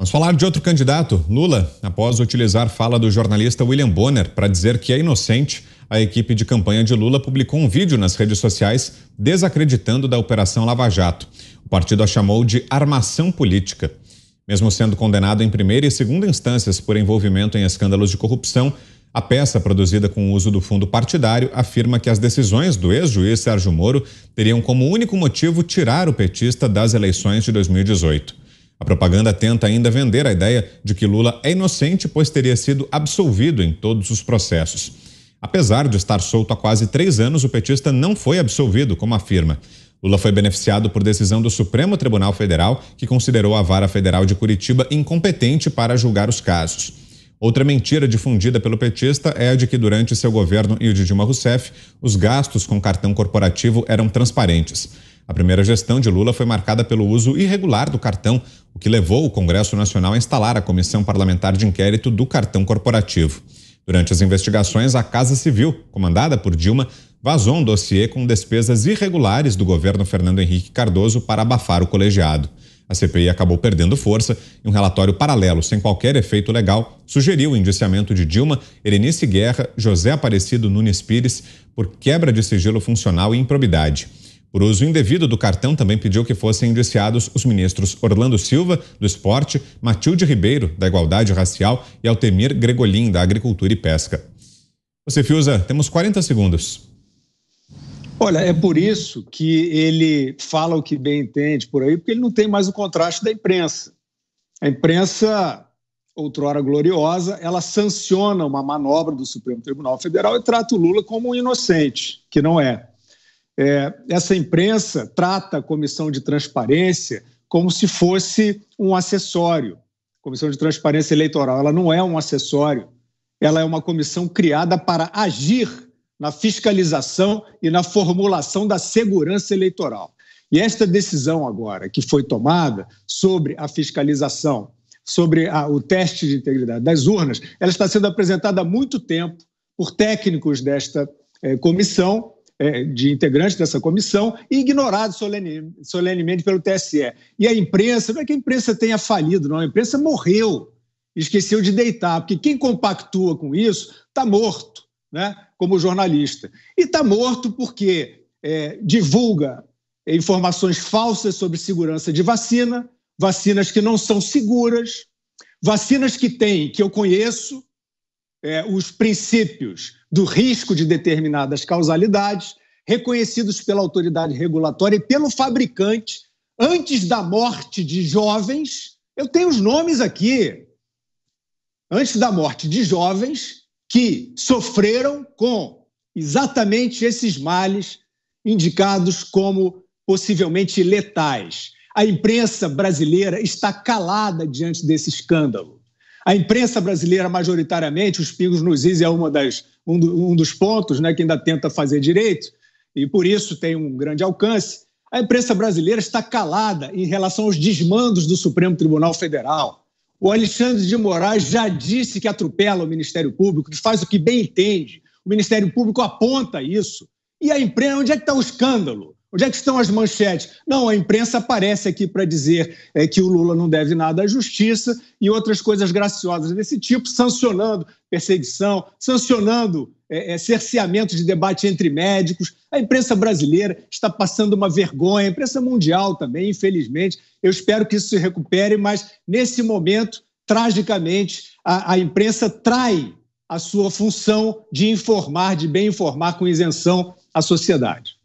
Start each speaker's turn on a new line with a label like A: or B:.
A: Vamos falar de outro candidato, Lula, após utilizar fala do jornalista William Bonner para dizer que é inocente, a equipe de campanha de Lula publicou um vídeo nas redes sociais desacreditando da Operação Lava Jato. O partido a chamou de armação política. Mesmo sendo condenado em primeira e segunda instâncias por envolvimento em escândalos de corrupção, a peça, produzida com o uso do fundo partidário, afirma que as decisões do ex-juiz Sérgio Moro teriam como único motivo tirar o petista das eleições de 2018. A propaganda tenta ainda vender a ideia de que Lula é inocente, pois teria sido absolvido em todos os processos. Apesar de estar solto há quase três anos, o petista não foi absolvido, como afirma. Lula foi beneficiado por decisão do Supremo Tribunal Federal, que considerou a Vara Federal de Curitiba incompetente para julgar os casos. Outra mentira difundida pelo petista é a de que durante seu governo e o de Dilma Rousseff, os gastos com cartão corporativo eram transparentes. A primeira gestão de Lula foi marcada pelo uso irregular do cartão, o que levou o Congresso Nacional a instalar a Comissão Parlamentar de Inquérito do Cartão Corporativo. Durante as investigações, a Casa Civil, comandada por Dilma, vazou um dossiê com despesas irregulares do governo Fernando Henrique Cardoso para abafar o colegiado. A CPI acabou perdendo força e um relatório paralelo, sem qualquer efeito legal, sugeriu o indiciamento de Dilma, Erenice Guerra, José Aparecido Nunes Pires por quebra de sigilo funcional e improbidade. Por uso indevido do cartão, também pediu que fossem indiciados os ministros Orlando Silva, do Esporte, Matilde Ribeiro, da Igualdade Racial e Altemir Gregolin, da Agricultura e Pesca. Você, Fiuza, temos 40 segundos.
B: Olha, é por isso que ele fala o que bem entende por aí, porque ele não tem mais o contraste da imprensa. A imprensa, outrora gloriosa, ela sanciona uma manobra do Supremo Tribunal Federal e trata o Lula como um inocente, que não é. É, essa imprensa trata a comissão de transparência como se fosse um acessório. A comissão de transparência eleitoral, ela não é um acessório, ela é uma comissão criada para agir na fiscalização e na formulação da segurança eleitoral. E esta decisão agora que foi tomada sobre a fiscalização, sobre a, o teste de integridade das urnas, ela está sendo apresentada há muito tempo por técnicos desta eh, comissão é, de integrantes dessa comissão e ignorado solene, solenemente pelo TSE. E a imprensa, não é que a imprensa tenha falido, não, a imprensa morreu, esqueceu de deitar, porque quem compactua com isso está morto, né, como jornalista. E está morto porque é, divulga informações falsas sobre segurança de vacina, vacinas que não são seguras, vacinas que tem, que eu conheço, é, os princípios do risco de determinadas causalidades, reconhecidos pela autoridade regulatória e pelo fabricante antes da morte de jovens. Eu tenho os nomes aqui. Antes da morte de jovens que sofreram com exatamente esses males indicados como possivelmente letais. A imprensa brasileira está calada diante desse escândalo. A imprensa brasileira, majoritariamente, os pingos nos is é uma das, um, do, um dos pontos né, que ainda tenta fazer direito, e por isso tem um grande alcance. A imprensa brasileira está calada em relação aos desmandos do Supremo Tribunal Federal. O Alexandre de Moraes já disse que atropela o Ministério Público, que faz o que bem entende. O Ministério Público aponta isso. E a imprensa, onde é que está o escândalo? Onde é que estão as manchetes? Não, a imprensa aparece aqui para dizer é, que o Lula não deve nada à justiça e outras coisas graciosas desse tipo, sancionando perseguição, sancionando é, é, cerceamento de debate entre médicos. A imprensa brasileira está passando uma vergonha, a imprensa mundial também, infelizmente. Eu espero que isso se recupere, mas nesse momento, tragicamente, a, a imprensa trai a sua função de informar, de bem informar com isenção a sociedade.